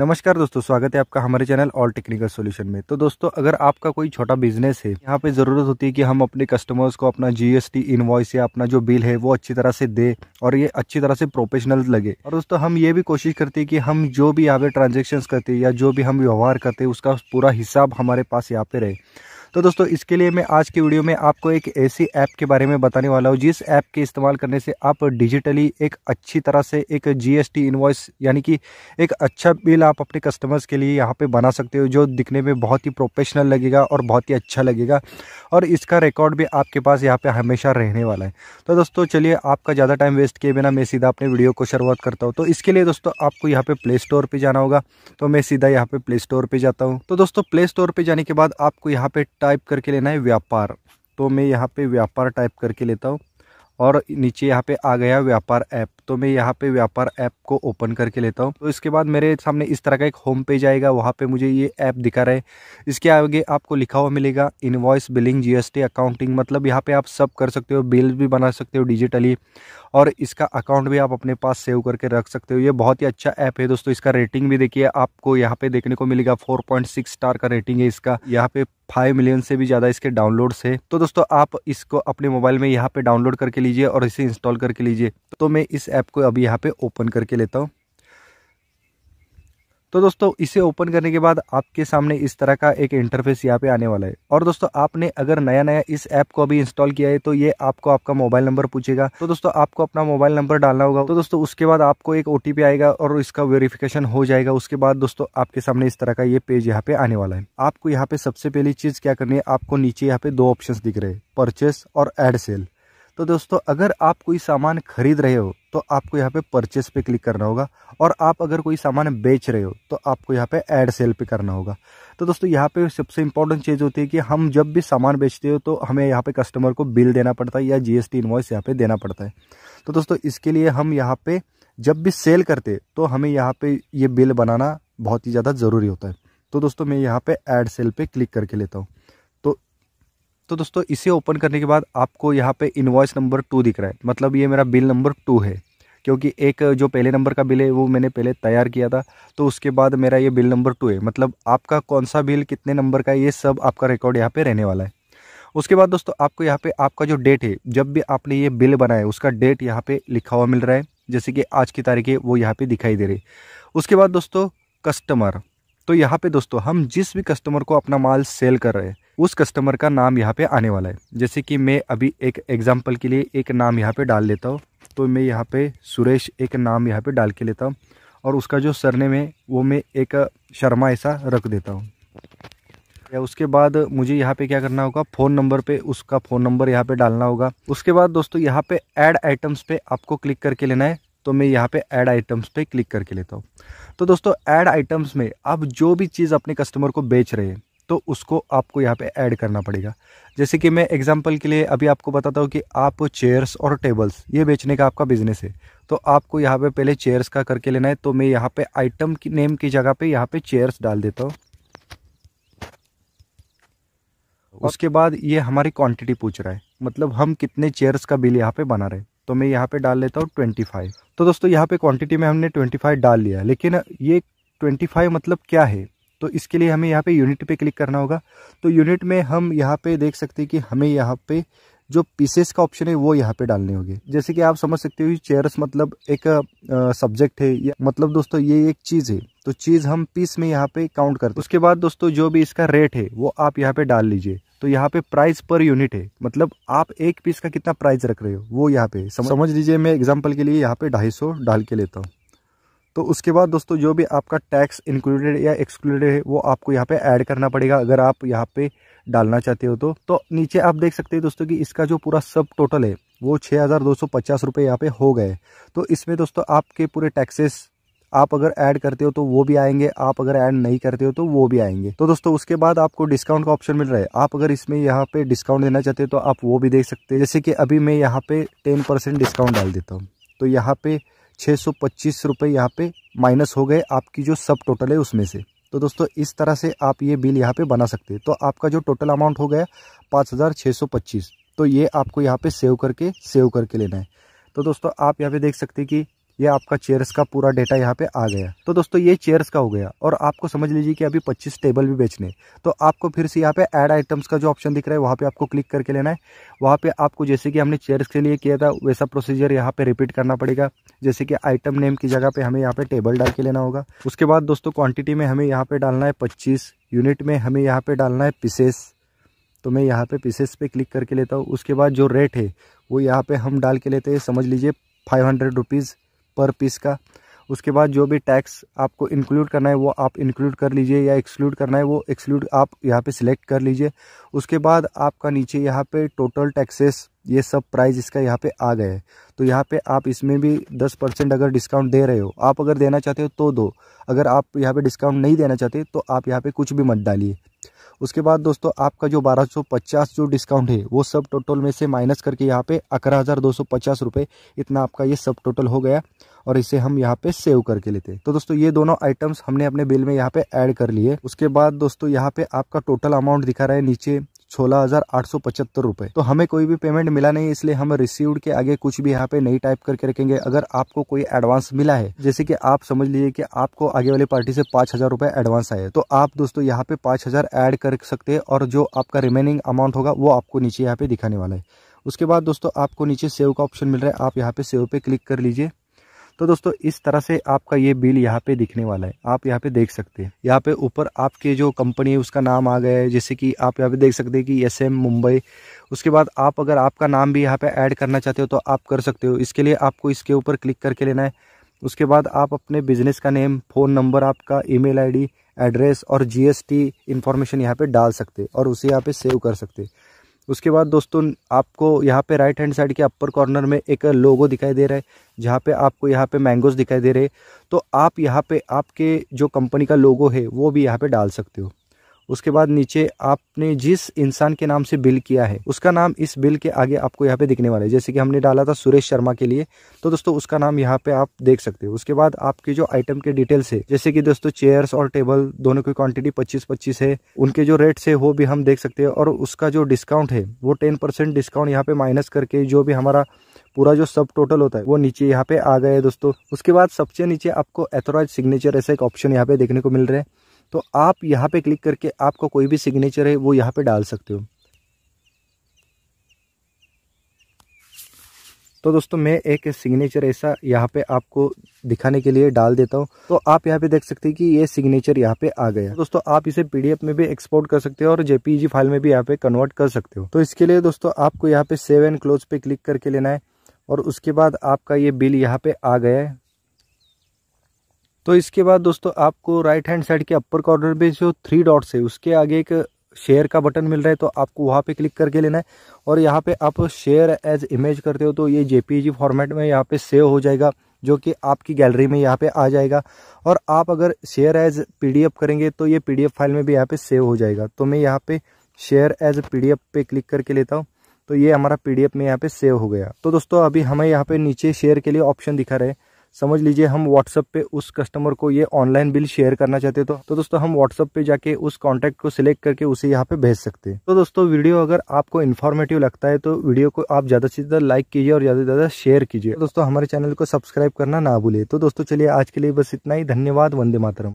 नमस्कार दोस्तों स्वागत है आपका हमारे चैनल ऑल टेक्निकल सॉल्यूशन में तो दोस्तों अगर आपका कोई छोटा बिजनेस है यहाँ पे ज़रूरत होती है कि हम अपने कस्टमर्स को अपना जीएसटी इनवॉइस या अपना जो बिल है वो अच्छी तरह से दे और ये अच्छी तरह से प्रोफेशनल लगे और दोस्तों हम ये भी कोशिश करते हैं कि हम जो भी यहाँ पे ट्रांजेक्शन करते हैं या जो भी हम व्यवहार करते हैं उसका पूरा हिसाब हमारे पास यहाँ पे रहे तो दोस्तों इसके लिए मैं आज की वीडियो में आपको एक ऐसी ऐप के बारे में बताने वाला हूँ जिस ऐप के इस्तेमाल करने से आप डिजिटली एक अच्छी तरह से एक जीएसटी इन्वॉइस यानी कि एक अच्छा बिल आप अपने कस्टमर्स के लिए यहाँ पर बना सकते हो जो दिखने में बहुत ही प्रोफेशनल लगेगा और बहुत ही अच्छा लगेगा और इसका रिकॉर्ड भी आपके पास यहाँ पर हमेशा रहने वाला है तो दोस्तों चलिए आपका ज़्यादा टाइम वेस्ट किए बिना मैं सीधा अपने वीडियो को शुरुआत करता हूँ तो इसके लिए दोस्तों आपको यहाँ पर प्ले स्टोर पर जाना होगा तो मैं सीधा यहाँ पे प्ले स्टोर पर जाता हूँ तो दोस्तों प्ले स्टोर पर जाने के बाद आपको यहाँ पे टाइप करके लेना है व्यापार तो मैं यहाँ पे व्यापार टाइप करके लेता हूँ और नीचे यहाँ पे आ गया व्यापार ऐप तो मैं यहाँ पे व्यापार ऐप को ओपन करके लेता हूँ तो इसके बाद मेरे सामने इस तरह का एक होम पेज आएगा वहाँ पे मुझे ये ऐप दिखा रहे इसके आगे आपको लिखा हुआ मिलेगा इन्वॉइस बिलिंग जीएसटी अकाउंटिंग मतलब यहाँ पे आप सब कर सकते हो बिल भी बना सकते हो डिजिटली और इसका अकाउंट भी आप अपने पास सेव करके रख सकते हो ये बहुत ही अच्छा ऐप है दोस्तों इसका रेटिंग भी देखिए आपको यहाँ पे देखने को मिलेगा 4.6 स्टार का रेटिंग है इसका यहाँ पे 5 मिलियन से भी ज़्यादा इसके डाउनलोड्स है तो दोस्तों आप इसको अपने मोबाइल में यहाँ पे डाउनलोड करके लीजिए और इसे इंस्टॉल करके लीजिए तो मैं इस ऐप ऐप को अभी यहाँ पे ओपन करके लेता हूँ तो दोस्तों इसे ओपन करने के बाद आपके सामने इस तरह का एक इंटरफेस यहाँ पे आने वाला है और दोस्तों आपने अगर नया नया इस ऐप को अभी इंस्टॉल किया है तो ये आपको आपका मोबाइल नंबर पूछेगा तो दोस्तों आपको अपना मोबाइल नंबर डालना होगा तो दोस्तों उसके बाद आपको एक ओटीपी आएगा और इसका वेरिफिकेशन हो जाएगा उसके बाद दोस्तों आपके सामने इस तरह का ये पेज यहाँ पे आने वाला है आपको यहाँ पे सबसे पहली चीज क्या करनी है आपको नीचे यहाँ पे दो ऑप्शन दिख रहे हैं परचेस और एड सेल तो दोस्तों अगर आप कोई सामान खरीद रहे हो तो आपको यहाँ पे परचेस पे क्लिक करना होगा और आप अगर कोई सामान बेच रहे हो तो आपको यहाँ पे एड सेल पे करना होगा तो दोस्तों यहाँ पे सबसे इंपॉर्टेंट चीज़ होती है कि हम जब भी सामान बेचते हो तो हमें यहाँ पे कस्टमर को बिल देना पड़ता है या टी इन्वॉइस यहाँ पे देना पड़ता है तो दोस्तों इसके लिए हम यहाँ पे जब भी सेल करते तो हमें यहाँ पे ये बिल बनाना बहुत ही ज़्यादा ज़रूरी होता है तो दोस्तों मैं यहाँ पे एड सेल पे क्लिक करके लेता हूँ तो दोस्तों इसे ओपन करने के बाद आपको यहाँ पे इन्वॉइस नंबर टू दिख रहा है मतलब ये मेरा बिल नंबर टू है क्योंकि एक जो पहले नंबर का बिल है वो मैंने पहले तैयार किया था तो उसके बाद मेरा ये बिल नंबर टू है मतलब आपका कौन सा बिल कितने नंबर का है ये सब आपका रिकॉर्ड यहाँ पर रहने वाला है उसके बाद दोस्तों आपको यहाँ पे आपका जो डेट है जब भी आपने ये बिल बनाया उसका डेट यहाँ पे लिखा हुआ मिल रहा है जैसे कि आज की तारीख है वो यहाँ पे दिखाई दे रही उसके बाद दोस्तों कस्टमर तो यहाँ पे दोस्तों हम जिस भी कस्टमर को अपना माल सेल कर रहे हैं उस कस्टमर का नाम यहाँ पे आने वाला है जैसे कि मैं अभी एक एग्जाम्पल के लिए एक नाम यहाँ पे डाल लेता हूँ तो मैं यहाँ पे सुरेश एक नाम यहाँ पे डाल के लेता हूँ और उसका जो सरनेम है वो मैं एक शर्मा ऐसा रख देता हूँ या उसके बाद मुझे यहाँ पे क्या करना होगा फ़ोन नंबर पे उसका फ़ोन नंबर यहाँ पे डालना होगा उसके बाद दोस्तों यहाँ पे ऐड आइटम्स पे आपको क्लिक करके लेना है तो मैं यहाँ पे ऐड आइटम्स पे क्लिक करके लेता हूँ तो दोस्तों ऐड आइटम्स में आप जो भी चीज़ अपने कस्टमर को बेच रहे हैं तो उसको आपको यहाँ पे ऐड करना पड़ेगा जैसे कि मैं एग्जांपल के लिए अभी आपको बताता हूँ कि आप चेयर्स और टेबल्स ये बेचने का आपका बिजनेस है तो आपको यहाँ पे पहले चेयर्स का करके लेना है तो मैं यहाँ पे आइटम की नेम की जगह पे यहाँ पे चेयर्स डाल देता हूँ उसके बाद ये हमारी क्वांटिटी पूछ रहा है मतलब हम कितने चेयर्स का बिल यहाँ पे बना रहे हैं तो मैं यहाँ पे डाल लेता हूँ ट्वेंटी फाइव तो दोस्तों यहाँ पे क्वान्टिटी में हमने ट्वेंटी फाइव डाल लिया लेकिन ये ट्वेंटी फाइव मतलब क्या है तो इसके लिए हमें यहाँ पे यूनिट पे क्लिक करना होगा तो यूनिट में हम यहाँ पे देख सकते हैं कि हमें यहाँ पे जो पीसेस का ऑप्शन है वो यहाँ पे डालने होंगे जैसे कि आप समझ सकते हो चेयर्स मतलब एक सब्जेक्ट है या मतलब दोस्तों ये एक चीज़ है तो चीज़ हम पीस में यहाँ पे काउंट करते हैं उसके बाद दोस्तों जो भी इसका रेट है वो आप यहाँ पे डाल लीजिए तो यहाँ पे प्राइस पर यूनिट है मतलब आप एक पीस का कितना प्राइस रख रहे हो वो यहाँ पे समझ, लीजिए मैं एग्जाम्पल के लिए यहाँ पे ढाई डाल के लेता हूँ तो उसके बाद दोस्तों जो भी आपका टैक्स इंक्लूडेड या एक्सक्लूडेड है वो आपको यहाँ पे ऐड करना पड़ेगा अगर आप यहाँ पे डालना चाहते हो तो तो नीचे आप देख सकते हैं दोस्तों कि इसका जो पूरा सब टोटल है वो छः हज़ार दो सौ पचास रुपये यहाँ पर हो गए तो इसमें दोस्तों आपके पूरे टैक्सेस आप अगर ऐड करते हो तो वो भी आएंगे आप अगर ऐड नहीं करते हो तो वो भी आएंगे तो दोस्तों उसके बाद आपको डिस्काउंट का ऑप्शन मिल रहा है आप अगर इसमें यहाँ पे डिस्काउंट देना चाहते हो तो आप वो भी देख सकते हैं जैसे कि अभी मैं यहाँ पे टेन परसेंट डिस्काउंट डाल देता हूँ तो यहाँ पे छः सौ पच्चीस रुपये यहाँ पर माइनस हो गए आपकी जो सब टोटल है उसमें से तो दोस्तों इस तरह से आप ये बिल यहाँ पे बना सकते हैं तो आपका जो टोटल अमाउंट हो गया पाँच हज़ार छः सौ पच्चीस तो ये आपको यहाँ पे सेव करके सेव करके लेना है तो दोस्तों आप यहाँ पे देख सकते हैं कि ये आपका चेयर्स का पूरा डेटा यहाँ पे आ गया तो दोस्तों ये चेयर्स का हो गया और आपको समझ लीजिए कि अभी 25 टेबल भी बेचने तो आपको फिर से यहाँ पे ऐड आइटम्स का जो ऑप्शन दिख रहा है वहाँ पे आपको क्लिक करके लेना है वहाँ पे आपको जैसे कि हमने चेयर्स के लिए किया था वैसा प्रोसीजर यहाँ पे रिपीट करना पड़ेगा जैसे कि आइटम नेम की जगह पे हमें यहाँ पे टेबल डाल के लेना होगा उसके बाद दोस्तों क्वान्टिटी में हमें यहाँ पे डालना है पच्चीस यूनिट में हमें यहाँ पे डालना है पीसेस तो मैं यहाँ पे पीसेस पे क्लिक करके लेता हूँ उसके बाद जो रेट है वो यहाँ पे हम डाल के लेते हैं समझ लीजिए five hundred rupees per piece का उसके बाद जो भी टैक्स आपको इंक्लूड करना है वो आप इंक्लूड कर लीजिए या एक्सक्लूड करना है वो एक्सक्लूड आप यहाँ पे सिलेक्ट कर लीजिए उसके बाद आपका नीचे यहाँ पे टोटल टैक्सेस ये सब प्राइस इसका यहाँ पे आ गए तो यहाँ पे आप इसमें भी दस परसेंट अगर डिस्काउंट दे रहे हो आप अगर देना चाहते हो तो दो अगर आप यहाँ पर डिस्काउंट नहीं देना चाहते तो आप यहाँ पर कुछ भी मत डालिए उसके बाद दोस्तों आपका जो 1250 जो डिस्काउंट है वो सब टोटल में से माइनस करके यहाँ पे अठारह हज़ार इतना आपका ये सब टोटल हो गया और इसे हम यहाँ पे सेव करके लेते तो दोस्तों ये दोनों आइटम्स हमने अपने बिल में यहाँ पे ऐड कर लिए उसके बाद दोस्तों यहाँ पे आपका टोटल अमाउंट दिखा रहा है नीचे सोलह हजार आठ सौ पचहत्तर रुपए तो हमें कोई भी पेमेंट मिला नहीं इसलिए हम रिसीव्ड के आगे कुछ भी यहाँ पे नहीं टाइप करके रखेंगे अगर आपको कोई एडवांस मिला है जैसे कि आप समझ लीजिए कि आपको आगे वाली पार्टी से पांच हजार रुपए एडवांस आए तो आप दोस्तों यहाँ पे पांच हजार एड कर सकते हैं और जो आपका रिमेनिंग अमाउंट होगा वो आपको नीचे यहाँ पे दिखाने वाला है उसके बाद दोस्तों आपको नीचे सेव का ऑप्शन मिल रहा है आप यहाँ पे सेव पे क्लिक कर लीजिए तो दोस्तों इस तरह से आपका ये बिल यहाँ पे दिखने वाला है आप यहाँ पे देख सकते हैं यहाँ पे ऊपर आपके जो कंपनी है उसका नाम आ गया है जैसे कि आप यहाँ पे देख सकते हैं कि एस मुंबई उसके बाद आप अगर आपका नाम भी यहाँ पे ऐड करना चाहते हो तो आप कर सकते हो इसके लिए आपको इसके ऊपर क्लिक करके लेना है उसके बाद आप अपने बिजनेस का नेम फ़ोन नंबर आपका ई मेल एड्रेस और जीएसटी इन्फॉर्मेशन यहाँ पर डाल सकते और उसे यहाँ पर सेव कर सकते उसके बाद दोस्तों आपको यहाँ पे राइट हैंड साइड के अपर कॉर्नर में एक लोगो दिखाई दे रहा है जहाँ पे आपको यहाँ पे मैंगोज़ दिखाई दे रहे तो आप यहाँ पे आपके जो कंपनी का लोगो है वो भी यहाँ पे डाल सकते हो उसके बाद नीचे आपने जिस इंसान के नाम से बिल किया है उसका नाम इस बिल के आगे आपको यहाँ पे दिखने वाला है जैसे कि हमने डाला था सुरेश शर्मा के लिए तो दोस्तों उसका नाम यहाँ पे आप देख सकते हो उसके बाद आपके जो आइटम के डिटेल्स है जैसे कि दोस्तों चेयर्स और टेबल दोनों की क्वांटिटी पच्चीस पच्चीस है उनके जो रेट्स है वो भी हम देख सकते हैं और उसका जो डिस्काउंट है वो टेन परसेंट डिस्काउंट यहाँ पे माइनस करके जो भी हमारा पूरा जो सब टोटल होता है वो नीचे यहाँ पे आ गया है दोस्तों उसके बाद सबसे नीचे आपको एथोराइज सिग्नेचर ऐसा एक ऑप्शन यहाँ पे देखने को मिल रहा है तो आप यहाँ पे क्लिक करके आपका कोई भी सिग्नेचर है वो यहाँ पे डाल सकते हो तो दोस्तों मैं एक सिग्नेचर ऐसा यहाँ पे आपको दिखाने के लिए डाल देता हूँ तो आप यहाँ पे देख सकते हैं कि ये सिग्नेचर यहाँ पे आ गया दोस्तों आप इसे पीडीएफ में भी एक्सपोर्ट कर सकते हो और जेपीजी फाइल में भी यहाँ पे कन्वर्ट कर सकते हो तो इसके लिए दोस्तों आपको यहाँ पे सेव एंड क्लोज पे क्लिक करके लेना है और उसके बाद आपका ये बिल यहाँ पे आ गया है तो इसके बाद दोस्तों आपको राइट हैंड साइड के अपर कॉर्नर पे जो थ्री डॉट्स है उसके आगे एक शेयर का बटन मिल रहा है तो आपको वहाँ पे क्लिक करके लेना है और यहाँ पे आप शेयर एज इमेज करते हो तो ये जेपीजी फॉर्मेट में यहाँ पे सेव हो जाएगा जो कि आपकी गैलरी में यहाँ पे आ जाएगा और आप अगर शेयर एज पी करेंगे तो ये पी फाइल में भी यहाँ पे सेव हो जाएगा तो मैं यहाँ पे शेयर एज पी पे क्लिक करके लेता हूँ तो ये हमारा पी में यहाँ पे सेव हो गया तो दोस्तों अभी हमें यहाँ पे नीचे शेयर के लिए ऑप्शन दिखा रहे हैं समझ लीजिए हम व्हाट्सअप पे उस कस्टमर को ये ऑनलाइन बिल शेयर करना चाहते तो तो दोस्तों हम व्हाट्सअप पे जाके उस कॉन्टैक्ट को सिलेक्ट करके उसे यहाँ पे भेज सकते हैं तो दोस्तों वीडियो अगर आपको इन्फॉर्मेटिव लगता है तो वीडियो को आप ज्यादा से ज्यादा लाइक कीजिए और ज्यादा से ज्यादा शेयर कीजिए तो दोस्तों हमारे चैनल को सब्सक्राइब करना ना भूले तो दोस्तों चलिए आज के लिए बस इतना ही धन्यवाद वंदे मातरम